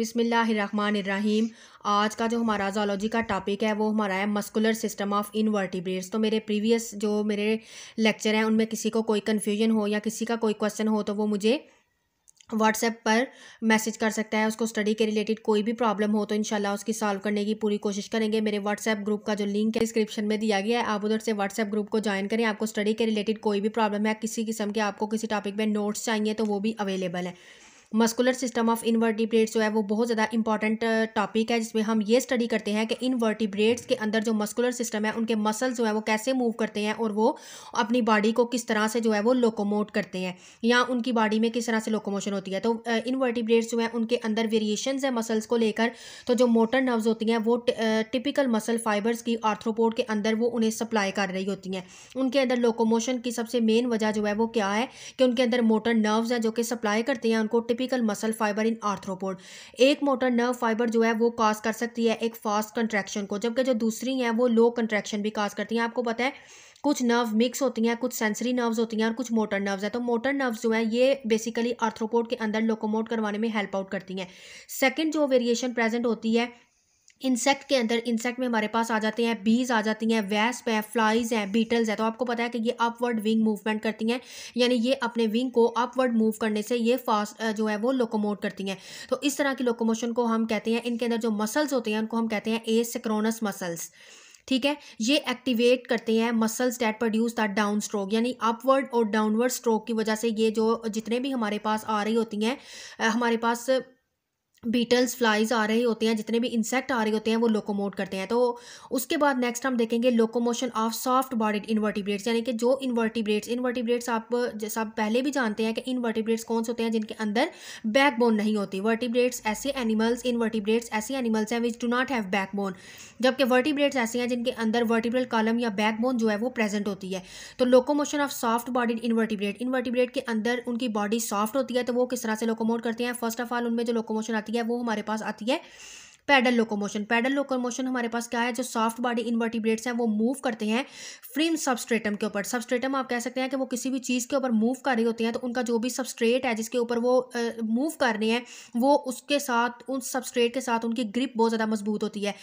बिसमीम आज का जो हमारा जोलॉजी का टॉपिक है वो हमारा है मस्कुलर सिस्टम ऑफ इनवर्टिब्रेट्स तो मेरे प्रीवियस जो मेरे लेक्चर हैं उनमें किसी को कोई कन्फ्यूजन हो या किसी का कोई क्वेश्चन हो तो वो मुझे व्हाट्सएप पर मैसेज कर सकता है उसको स्टडी के रिलेटेड कोई भी प्रॉब्लम हो तो इनशाला उसकी सॉल्व करने की पूरी कोशिश करेंगे मेरे व्हाट्सएप ग्रुप का जो लिंक है डिस्क्रिप्शन में दिया गया है आप उधर से व्हाट्सएप ग्रुप को ज्वाइन करें आपको स्टडी के रिलेटेड कोई भी प्रॉब्लम है किसी किस्म के आपको किसी टॉपिक में नोट्स चाहिए तो वो भी अवेलेबल है मस्कुलर सिस्टम ऑफ इनवर्टिब्रेट्स जो है वो बहुत ज़्यादा इंपॉर्टेंट टॉपिक uh, है जिसमें हम ये स्टडी करते हैं कि इनवर्टिब्रेट्स के अंदर जो मस्कुलर सिस्टम है उनके मसल जो है वो कैसे मूव करते हैं और वो अपनी बॉडी को किस तरह से जो है वो लोकोमोट करते हैं या उनकी बॉडी में किस तरह से लोकोमोशन होती है तो इनवर्टिब्रेट्स uh, जो है उनके अंदर वेरिएशन है मसल्स को लेकर तो जो मोटर नर्व्स होती हैं वो टिपिकल मसल फाइबर्स की आर्थ्रोपोड के अंदर वो उन्हें सप्लाई कर रही होती हैं उनके अंदर लोकोमोशन की सबसे मेन वजह जो है वो क्या है कि उनके अंदर मोटर नर्व्स हैं जो कि सप्लाई करते हैं उनको typical muscle fibre in arthropod एक मोटर नर्व फाइबर जो है वो काज कर सकती है एक फास्ट कंट्रैक्शन को जबकि जो दूसरी हैं वो लो कंट्रैक्शन भी काज करती हैं आपको पता है कुछ नर्व मिक्स होती हैं कुछ सेंसरी नर्व्स होती हैं और कुछ मोटर नर्व्स हैं तो मोटर नर्व्स जो हैं ये बेसिकली आर्थ्रोपोड के अंदर लोकोमोट करवाने में हेल्प आउट करती हैं सेकंड जो वेरिएशन प्रेजेंट होती है इंसेक्ट के अंदर इंसेक्ट में हमारे पास आ जाते हैं बीज आ जाती हैं वैस्प है फ्लाइज हैं बीटल्स हैं तो आपको पता है कि ये अपवर्ड विंग मूवमेंट करती हैं यानी ये अपने विंग को अपवर्ड मूव करने से ये फास्ट जो है वो लोकोमोट करती हैं तो इस तरह की लोकोमोशन को हम कहते हैं इनके अंदर जो मसल्स होते हैं उनको हम कहते हैं ए सिक्रोनस मसल्स ठीक है ये एक्टिवेट करते हैं muscles that produce that down stroke यानी अपवर्ड और डाउनवर्ड स्ट्रोक की वजह से ये जो जितने भी हमारे पास आ रही होती हैं हमारे पास बीटल्स फ्लाइज आ रही होते हैं जितने भी इंसेक्ट आ रहे होते हैं वो लोकोमोट करते हैं तो उसके बाद नेक्स्ट हम देखेंगे locomotion of soft bodied invertebrates यानी कि जो इन्वर्टिब्रेट्स इन्वर्टिब्रेट्स आप जैसा आप पहले भी जानते हैं कि इन्वर्टिब्रेट्स कौन से होते हैं जिनके अंदर बैकबोन नहीं होती वर्टिब्रेट्स ऐसे एनिमल्स इन्वर्टिब्रेट्स ऐसे एनिमल्स हैं which do not have backbone जबकि वर्टिब्रेट्स ऐसे हैं जिनके अंदर वर्टिब्रल कॉलम या बैकबोन जो है वो प्रेजेंट होती है तो locomotion of soft bodied invertebrate invertebrate के अंदर उनकी बॉडी सॉफ्ट होती है तो वो किस तरह से लोकोमोट करते हैं फर्स्ट ऑफ ऑल उनमें जो लोकोमोशन आती आती है वो हमारे पास आती है पैडल लोकोमोशन पैडल लोकोमोशन हमारे पास क्या है जो सॉफ्ट बॉडी इन्वर्टिब्रेट्स हैं वो मूव करते हैं फ्रीम सबस्ट्रेटम के ऊपर सबस्ट्रेटम आप कह सकते हैं कि वो किसी भी चीज़ के ऊपर मूव कर रही होती हैं तो उनका जो भी सबस्ट्रेट है जिसके ऊपर वो मूव कर रहे हैं वो उसके साथ उन सबस्ट्रेट के साथ उनकी ग्रिप बहुत ज़्यादा मजबूत होती है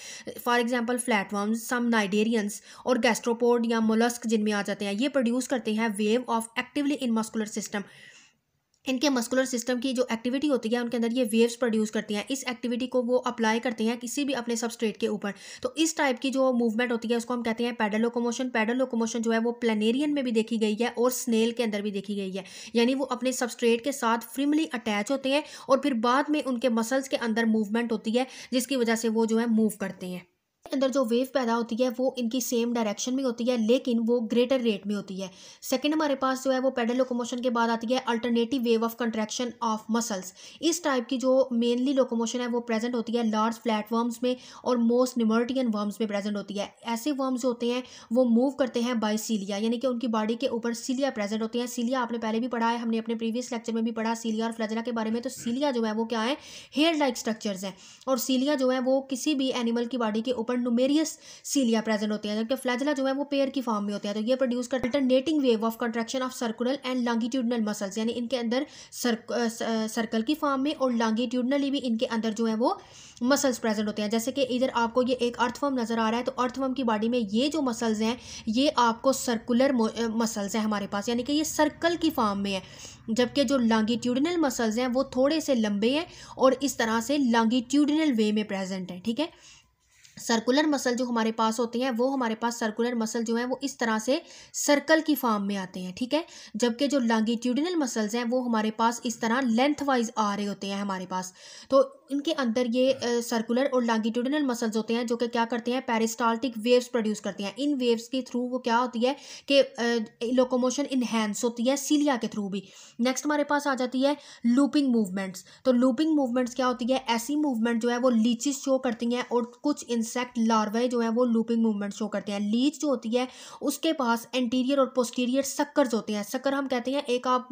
for example flatworm some cnidarians और गैस्ट्रोपोड या मोलस्क जिनमें आ जाते हैं ये प्रोड्यूस करते हैं wave of actively in muscular system इनके मस्कुलर सिस्टम की जो एक्टिविटी होती है उनके अंदर ये वेव्स प्रोड्यूस करती हैं इस एक्टिविटी को वो अप्लाई करते हैं किसी भी अपने सबस्ट्रेट के ऊपर तो इस टाइप की जो मूवमेंट होती है उसको हम कहते हैं पैडल लोकोमोशन पैडल लोकोमोशन जो है वो प्लेनेरियन में भी देखी गई है और स्नेल के अंदर भी देखी गई है यानी वो अपने सबस्ट्रेट के साथ फ्रिमली अटैच होते हैं और फिर बाद में उनके मसल्स के अंदर मूवमेंट होती है जिसकी वजह से वो जो है मूव करते हैं अंदर जो वेव पैदा होती है वो इनकी सेम डायरेक्शन में होती है लेकिन वो ग्रेटर रेट में होती है सेकंड हमारे पास जो है वो पेडल लोकोमोशन के बाद आती है alternative wave of contraction of muscles इस टाइप की जो मेनली लोकोमोशन है वो प्रेजेंट होती है लार्ज वर्म्स में और मोस्ट निमर्टियन वर्म्स में प्रेजेंट होती है ऐसे वर्म्स होते हैं वो मूव करते हैं बाई सीलिया यानी कि उनकी बॉडी के ऊपर सीलिया प्रेजेंट होती हैं सीलिया आपने पहले भी पढ़ा है हमने अपने प्रीवियस लेक्चर में भी पढ़ा सीलिया और फ्लैजला के बारे में तो सीलिया जो है वो क्या है हेयर लाइक स्ट्रक्चर्स हैं और सीलिया जो है वो किसी भी एनिमल की बॉडी के ऊपर और नुमेरियस सीलिया प्रेजेंट होते हैं जबकि फ्लैजला जो है वो पेयर की फॉर्म में होते हैं तो ये प्रोड्यूस कर alternating wave of contraction of circular and longitudinal muscles यानी इनके अंदर सर्कल की फॉर्म में और लॉन्गिट्यूडनली भी इनके अंदर जो है वो मसल्स प्रेजेंट होते हैं जैसे कि इधर आपको ये एक अर्थवम नज़र आ रहा है तो अर्थवम की बॉडी में ये जो मसल्स हैं ये आपको सर्कुलर मसल्स हैं हमारे पास यानी कि ये सर्कल की फॉर्म में है जबकि जो लॉन्गिट्यूडनल मसल्स हैं वो थोड़े से लंबे हैं और इस तरह से लॉन्गिट्यूडनल वे में प्रेजेंट हैं ठीक है सर्कुलर मसल जो हमारे पास होते हैं वो हमारे पास सर्कुलर मसल जो हैं वो इस तरह से सर्कल की फॉर्म में आते हैं ठीक है जबकि जो लॉन्गिट्यूडिनल मसल्स हैं वो हमारे पास इस तरह लेंथ वाइज आ रहे होते हैं हमारे पास तो इनके अंदर ये सर्कुलर और लॉन्गिट्यूडिनल मसल्स होते हैं जो कि क्या करते हैं पेरिस्टाल्टिक वेव्स प्रोड्यूस करते हैं इन वेव्स के थ्रू वो क्या होती है कि लोकोमोशन इन्हेंस होती है सीलिया के थ्रू भी नेक्स्ट हमारे पास आ जाती है लूपिंग मूवमेंट्स तो लूपिंग मूवमेंट्स क्या होती है ऐसी मूवमेंट जो है वो लीचिस शो करती हैं और कुछ इंसेक्ट लार्वे जो है वो लूपिंग मूवमेंट शो करते हैं लीच जो होती है उसके पास एंटीरियर और पोस्टीरियर सक्कर होते हैं सक्कर हम कहते हैं एक आप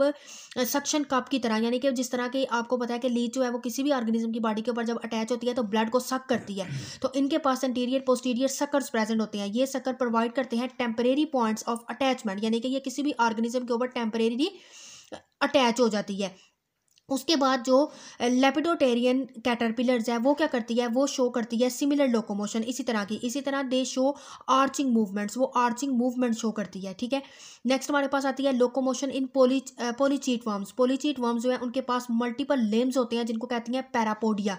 सक्शन कप की तरह यानी कि जिस तरह की आपको पता है कि लीच जो है वो किसी भी ऑर्गेनिज्म की बॉडी के ऊपर जब अटैच होती है तो ब्लड को सक करती है तो इनके पास एंटीरियर पोस्टीरियर सक्कर प्रेजेंट होते हैं ये सक्कर प्रोवाइड करते हैं टेम्परेरी पॉइंट्स ऑफ अटैचमेंट यानी कि ये किसी भी ऑर्गेनिज्म के ऊपर टेम्परेरी अटैच हो जाती है उसके बाद जो लेपिडोटेरियन कैटरपिलर्स है वो क्या करती है वो शो करती है सिमिलर लोकोमोशन इसी तरह की इसी तरह दे शो आर्चिंग मूवमेंट्स वो आर्चिंग मूवमेंट शो करती है ठीक है नेक्स्ट हमारे पास आती है locomotion in poly polychaete worms polychaete worms जो है उनके पास मल्टीपल लेम्स होते हैं जिनको कहती हैं पैरापोडिया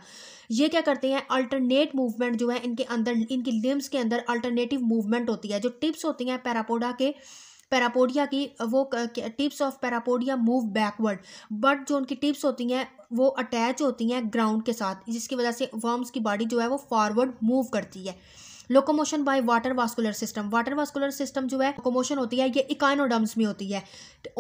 ये क्या करते हैं अल्टरनेट मूवमेंट जो है इनके अंदर इनकी लिम्स के अंदर अल्टरनेटिव मूवमेंट होती है जो टिप्स होती हैं पैरापोडा के पैरापोडिया की वो tips of parapodia move backward but जो उनकी टिप्स होती हैं वो अटैच होती हैं ग्राउंड के साथ जिसकी वजह से वर्म्स की बॉडी जो है वो फॉरवर्ड मूव करती है locomotion by water vascular system water vascular system जो है लोकोमोशन होती है ये इकाइनोडम्स में होती है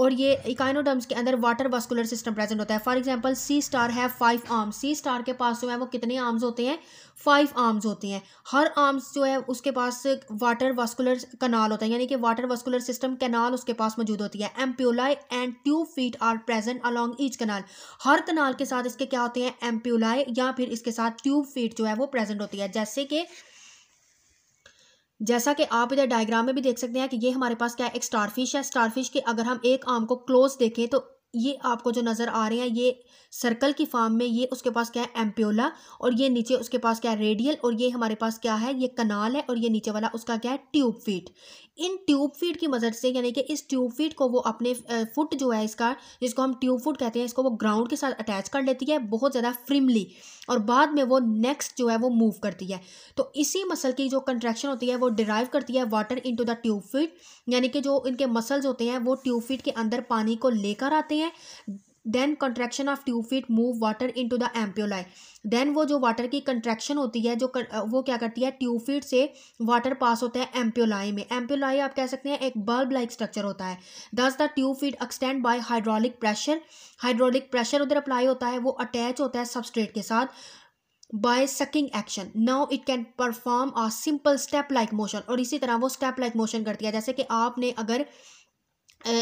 और ये इकाइनोडम्स के अंदर वाटर वास्कुलर सिस्टम प्रेजेंट होता है फॉर एग्जाम्पल सी स्टार है फाइव आर्म्स सी स्टार के पास जो है वो कितने आर्म्स होते हैं फाइव आर्म्स होते हैं हर आर्म्स जो है उसके पास वाटर वास्कुलर कनाल होता है यानी कि वाटर वास्कुलर सिस्टम कैनाल उसके पास मौजूद होती है ampullae and tube feet are present along each canal हर कनाल के साथ इसके क्या होते हैं एम्प्यूलाई या फिर इसके साथ ट्यूब फीट जो है वो प्रेजेंट होती है जैसे कि जैसा कि आप इधर डायग्राम में भी देख सकते हैं कि ये हमारे पास क्या है एक स्टारफिश है स्टारफिश के अगर हम एक आम को क्लोज देखें तो ये आपको जो नज़र आ रहे हैं ये सर्कल की फॉर्म में ये उसके पास क्या है एम्प्योला और ये नीचे उसके पास क्या है रेडियल और ये हमारे पास क्या है ये कनाल है और ये नीचे वाला उसका क्या है tube feet in tube feet की मदद से यानी कि इस ट्यूब फीट को वो अपने फुट जो है इसका जिसको हम ट्यूब फुट कहते हैं इसको वो ग्राउंड के साथ अटैच कर लेती है बहुत ज़्यादा फ्रिमली और बाद में वो नेक्स्ट जो है वो मूव करती है तो इसी मसल की जो कंट्रैक्शन होती है वो डिराइव करती है water into the tube feet यानी कि जो इनके मसल्स होते हैं वो ट्यूब फीट के अंदर पानी को लेकर आते हैं then contraction of tube feet move water into the ampullae then वो जो वाटर की कंट्रैक्शन होती है जो वो क्या करती है ट्यूब फीट से वाटर पास होता है एम्प्योलाई में एम्प्योलाई आप कह सकते हैं एक बल्ब लाइक स्ट्रक्चर होता है thus the tube feet extend by hydraulic pressure hydraulic pressure उधर अप्लाई होता है वो अटैच होता है सबस्ट्रेट के साथ by sucking action now it can perform a simple step like motion और इसी तरह वो स्टेप लाइक मोशन करती है जैसे कि आपने अगर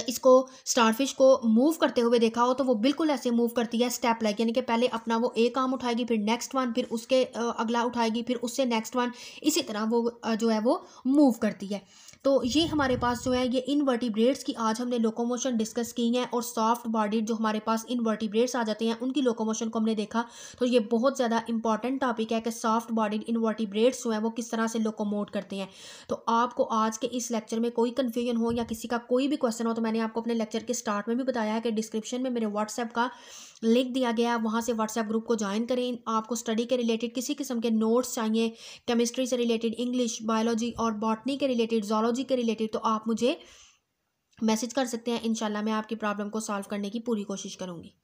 इसको स्टारफिश को मूव करते हुए देखा हो तो वो बिल्कुल ऐसे मूव करती है स्टेप लाइक यानी कि पहले अपना वो एक काम उठाएगी फिर नेक्स्ट वन फिर उसके अगला उठाएगी फिर उससे नेक्स्ट वन इसी तरह वो जो है वो मूव करती है तो ये हमारे पास जो है ये इनवर्टिब्रेट्स की आज हमने लोकोमोशन डिस्कस की है और सॉफ्ट बॉडी जो हमारे पास इनवर्टिब्रेट्स आ जाते हैं उनकी लोकोमोशन को हमने देखा तो ये बहुत ज़्यादा इंपॉर्टेंट टॉपिक है कि सॉफ्ट इन इनवर्टिब्रेट्स जो हैं वो किस तरह से लोकोमोट करते हैं तो आपको आज के इस लेक्चर में कोई कन्फ्यूजन हो या किसी का कोई भी क्वेश्चन हो हो तो मैंने आपको अपने लेक्चर के स्टार्ट में भी बताया है कि डिस्क्रिप्शन में मेरे व्हाट्सएप का लिंक दिया गया है वहाँ से व्हाट्सएप ग्रुप को ज्वाइन करें आपको स्टडी के रिलेटेड किसी किस्म के नोट्स चाहिए केमिस्ट्री से रिलेटेड इंग्लिश बायोलॉजी और बॉटनी के रिलेटेड जोलॉजी के रिलेटेड तो आप मुझे मैसेज कर सकते हैं इन मैं आपकी प्रॉब्लम को सॉल्व करने की पूरी कोशिश करूँगी